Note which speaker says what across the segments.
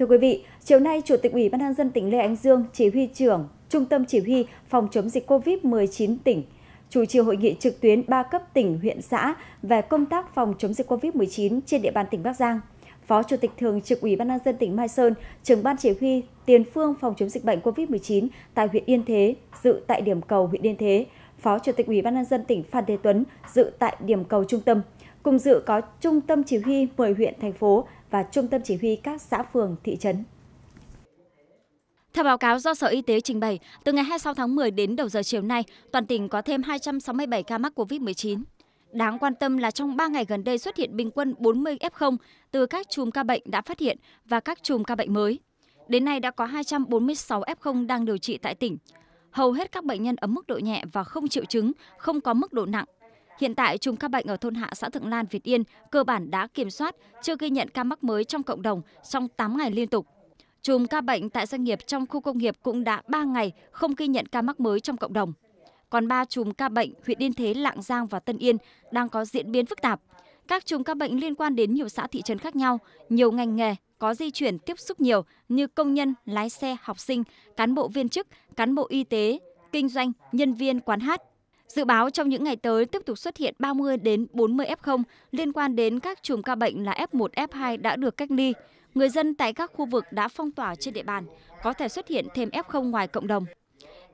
Speaker 1: Thưa quý vị, chiều nay Chủ tịch Ủy ban nhân dân tỉnh Lê Ánh Dương, Chỉ huy trưởng Trung tâm Chỉ huy Phòng chống dịch COVID-19 tỉnh chủ trì hội nghị trực tuyến ba cấp tỉnh, huyện, xã về công tác phòng chống dịch COVID-19 trên địa bàn tỉnh Bắc Giang. Phó Chủ tịch Thường trực Ủy ban nhân dân tỉnh Mai Sơn, trưởng ban chỉ huy tiền phương phòng chống dịch bệnh COVID-19 tại huyện Yên Thế, dự tại điểm cầu huyện Yên Thế, Phó Chủ tịch Ủy ban nhân dân tỉnh Phan Thế Tuấn dự tại điểm cầu trung tâm. Cùng dự có trung tâm chỉ huy 10 huyện thành phố và trung tâm chỉ huy các xã phường, thị trấn. Theo báo cáo do Sở Y tế trình bày, từ ngày 26 tháng 10 đến đầu giờ chiều nay, toàn tỉnh có thêm 267 ca mắc COVID-19. Đáng quan tâm là trong 3 ngày gần đây xuất hiện bình quân 40 F0 từ các chùm ca bệnh đã phát hiện và các chùm ca bệnh mới. Đến nay đã có 246 F0 đang điều trị tại tỉnh. Hầu hết các bệnh nhân ở mức độ nhẹ và không triệu chứng, không có mức độ nặng Hiện tại, chùm ca bệnh ở thôn Hạ xã Thượng Lan, Việt Yên cơ bản đã kiểm soát, chưa ghi nhận ca mắc mới trong cộng đồng trong 8 ngày liên tục. Chùm ca bệnh tại doanh nghiệp trong khu công nghiệp cũng đã 3 ngày không ghi nhận ca mắc mới trong cộng đồng. Còn 3 chùm ca bệnh huyện Yên Thế, Lạng Giang và Tân Yên đang có diễn biến phức tạp. Các chùm ca bệnh liên quan đến nhiều xã thị trấn khác nhau, nhiều ngành nghề có di chuyển tiếp xúc nhiều như công nhân, lái xe, học sinh, cán bộ viên chức, cán bộ y tế, kinh doanh, nhân viên quán hát. Dự báo trong những ngày tới tiếp tục xuất hiện 30 đến 40 F0 liên quan đến các chùm ca bệnh là F1, F2 đã được cách ly. Người dân tại các khu vực đã phong tỏa trên địa bàn có thể xuất hiện thêm F0 ngoài cộng đồng.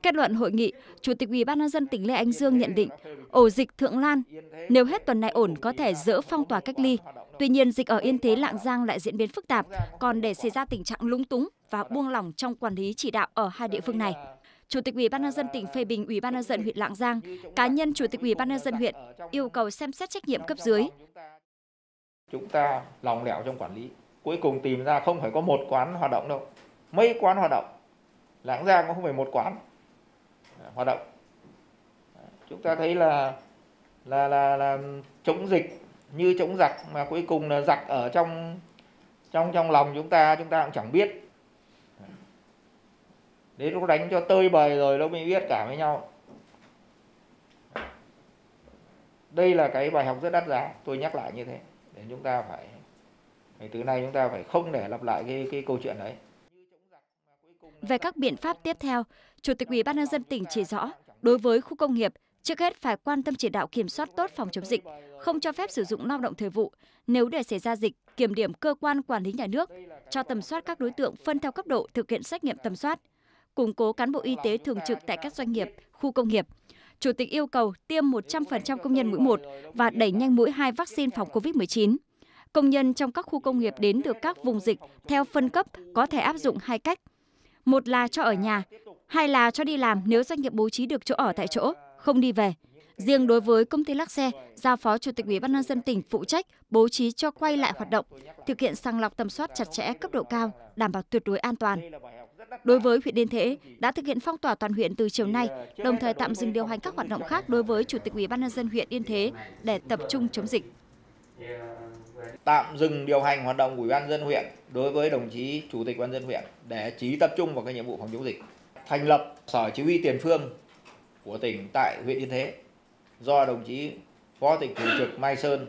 Speaker 1: Kết luận hội nghị, Chủ tịch Ủy ban nhân dân tỉnh Lê Anh Dương nhận định, ổ dịch Thượng Lan nếu hết tuần này ổn có thể dỡ phong tỏa cách ly. Tuy nhiên, dịch ở Yên Thế Lạng Giang lại diễn biến phức tạp, còn để xảy ra tình trạng lúng túng và buông lỏng trong quản lý chỉ đạo ở hai địa phương này. Chủ tịch Ủy ban nhân dân tỉnh phê bình Ủy ban nhân dân huyện Lạng Giang, cá nhân Chủ tịch Ủy ban nhân dân huyện yêu cầu xem xét trách nhiệm cấp
Speaker 2: dưới. Chúng ta lòng lẻo trong quản lý, cuối cùng tìm ra không phải có một quán hoạt động đâu, mấy quán hoạt động. Lạng Giang cũng không phải một quán hoạt động. Chúng ta thấy là là là là chống dịch như chống giặc mà cuối cùng là giặc ở trong trong trong lòng chúng ta chúng ta cũng chẳng biết đến lúc đánh cho tơi bời rồi nó mới biết cả với nhau đây là cái bài học rất đắt giá tôi nhắc lại như thế để chúng ta phải từ nay chúng ta phải không để lặp lại cái cái câu chuyện đấy
Speaker 1: về các biện pháp tiếp theo chủ tịch ủy ban nhân dân tỉnh chỉ rõ đối với khu công nghiệp trước hết phải quan tâm chỉ đạo kiểm soát tốt phòng chống dịch không cho phép sử dụng lao động thời vụ nếu để xảy ra dịch kiểm điểm cơ quan quản lý nhà nước cho tầm soát các đối tượng phân theo cấp độ thực hiện xét nghiệm tầm soát củng cố cán bộ y tế thường trực tại các doanh nghiệp, khu công nghiệp. Chủ tịch yêu cầu tiêm 100% công nhân mũi 1 và đẩy nhanh mũi 2 vaccine phòng COVID-19. Công nhân trong các khu công nghiệp đến từ các vùng dịch theo phân cấp có thể áp dụng hai cách. Một là cho ở nhà, hai là cho đi làm nếu doanh nghiệp bố trí được chỗ ở tại chỗ, không đi về. Riêng đối với công ty lắc xe, giao phó chủ tịch Ủy ban nhân dân tỉnh phụ trách bố trí cho quay lại hoạt động, thực hiện sàng lọc tầm soát chặt chẽ cấp độ cao, đảm bảo tuyệt đối an toàn. Đối với huyện Yên Thế, đã thực hiện phong tỏa toàn huyện từ chiều nay, đồng thời tạm dừng điều hành các hoạt động khác đối với chủ tịch Ủy ban nhân dân huyện Yên Thế để tập trung chống dịch.
Speaker 2: Tạm dừng điều hành hoạt động của Ủy ban dân huyện đối với đồng chí chủ tịch ban dân huyện để chỉ tập trung vào các nhiệm vụ phòng chống dịch. Thành lập sở chỉ huy tiền phương của tỉnh tại huyện Yên Thế do đồng chí phó tịch thường trực Mai Sơn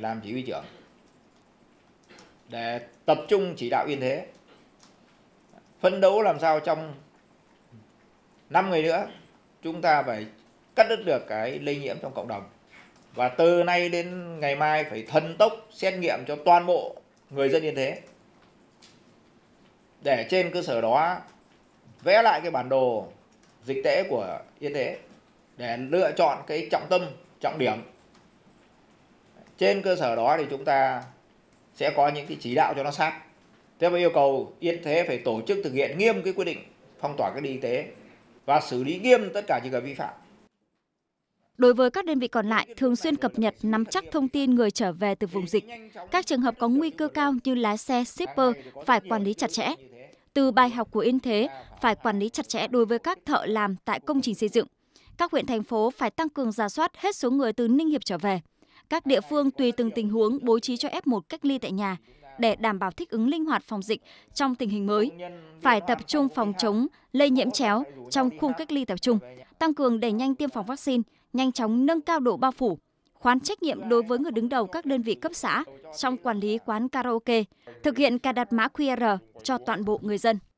Speaker 2: làm chỉ huy trưởng để tập trung chỉ đạo yên thế phân đấu làm sao trong 5 ngày nữa chúng ta phải cắt đứt được cái lây nhiễm trong cộng đồng và từ nay đến ngày mai phải thần tốc xét nghiệm cho toàn bộ người dân yên thế để trên cơ sở đó vẽ lại cái bản đồ dịch tễ của yên thế để lựa chọn cái trọng tâm trọng điểm trên cơ sở đó thì chúng ta sẽ có những cái chỉ đạo cho nó sát Theo với yêu cầu yên thế phải tổ chức thực hiện nghiêm cái quyết định phong tỏa cách ly y tế và xử lý nghiêm tất cả những người vi phạm
Speaker 1: Đối với các đơn vị còn lại, thường xuyên cập nhật nắm chắc thông tin người trở về từ vùng dịch. Các trường hợp có nguy cơ cao như lái xe, shipper phải quản lý chặt chẽ. Từ bài học của Yên Thế, phải quản lý chặt chẽ đối với các thợ làm tại công trình xây dựng. Các huyện thành phố phải tăng cường giả soát hết số người từ Ninh Hiệp trở về. Các địa phương tùy từng tình huống bố trí cho F1 cách ly tại nhà để đảm bảo thích ứng linh hoạt phòng dịch trong tình hình mới. Phải tập trung phòng chống lây nhiễm chéo trong khu cách ly tập trung, tăng cường đẩy nhanh tiêm phòng vaccine, nhanh chóng nâng cao độ bao phủ, khoán trách nhiệm đối với người đứng đầu các đơn vị cấp xã trong quản lý quán karaoke, thực hiện cài đặt mã QR cho toàn bộ người dân.